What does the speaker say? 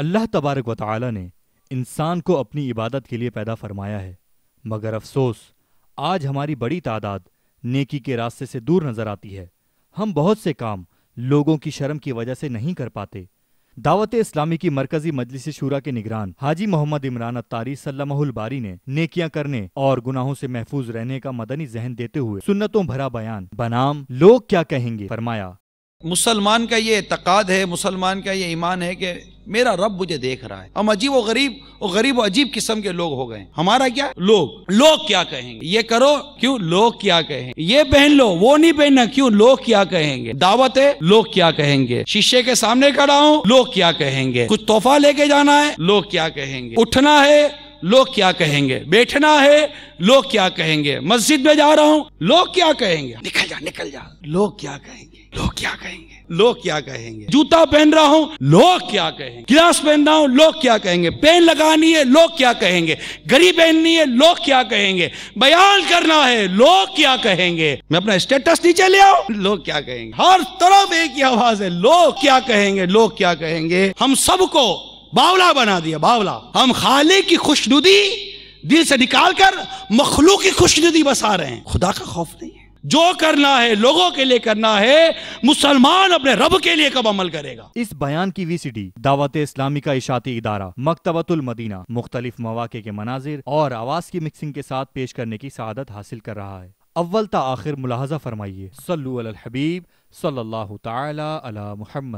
अल्लाह तबारक व ने इंसान को अपनी इबादत के लिए पैदा फरमाया है मगर अफसोस आज हमारी बड़ी तादाद नेकी के रास्ते से दूर नजर आती है हम बहुत से काम लोगों की शर्म की वजह से नहीं कर पाते दावत इस्लामी की मरकजी मजलिस शूरा के निगरान हाजी मोहम्मद इमरान अतारी सल्लाहुलबारी ने नेकियां करने और गुनाहों से महफूज रहने का मदनी जहन देते हुए सुन्नतों भरा बयान बनाम लोग क्या कहेंगे फरमाया मुसलमान का ये एतक़ाद है मुसलमान का ये ईमान है कि मेरा रब मुझे देख रहा है हम अजीब व गरीब और गरीब व अजीब किस्म के लोग हो गए हमारा क्या लोग लोग क्या कहेंगे ये करो क्यों लोग क्या कहेंगे ये पहन लो वो नहीं पहनना क्यों लोग क्या कहेंगे दावत है लोग क्या कहेंगे शीशे के सामने खड़ा हूँ लोग क्या कहेंगे कुछ तोहफा लेके जाना है लोग क्या कहेंगे उठना है लोग क्या कहेंगे बैठना है लोग क्या कहेंगे मस्जिद में जा रहा हूँ लोग क्या कहेंगे निकल जा निकल जा लोग क्या कहेंगे लोग क्या कहेंगे लोग क्या कहेंगे जूता पहन रहा हूँ लोग क्या कहेंगे गिलास पहन रहा हूँ लोग क्या कहेंगे पेन लगानी है लोग क्या कहेंगे गरीब पहननी है लोग क्या कहेंगे बयान करना है लोग क्या कहेंगे मैं अपना स्टेटस नीचे ले आऊ लोग क्या कहेंगे हर तरफ एक ही आवाज है लोग क्या कहेंगे लोग क्या कहेंगे हम सबको बावला बना दिया बावला हम खाले की खुशनुदी दिल से निकाल कर मखलू की खुशनुदी बसा रहे हैं खुदा का खौफ नहीं है जो करना है लोगों के लिए करना है मुसलमान अपने रब के लिए कब अमल करेगा इस बयान की वीसीडी दावत इस्लामी का इशाती इदारा मकतबतुल मदीना मुख्तलिफ मौाक़े के मनाजिर और आवाज़ की मिक्सिंग के साथ पेश करने की शहादत हासिल कर रहा है अव्वल आखिर मुलाजा फरमाइए सल्लु अल हबीब सल्लल्लाहु ताला अला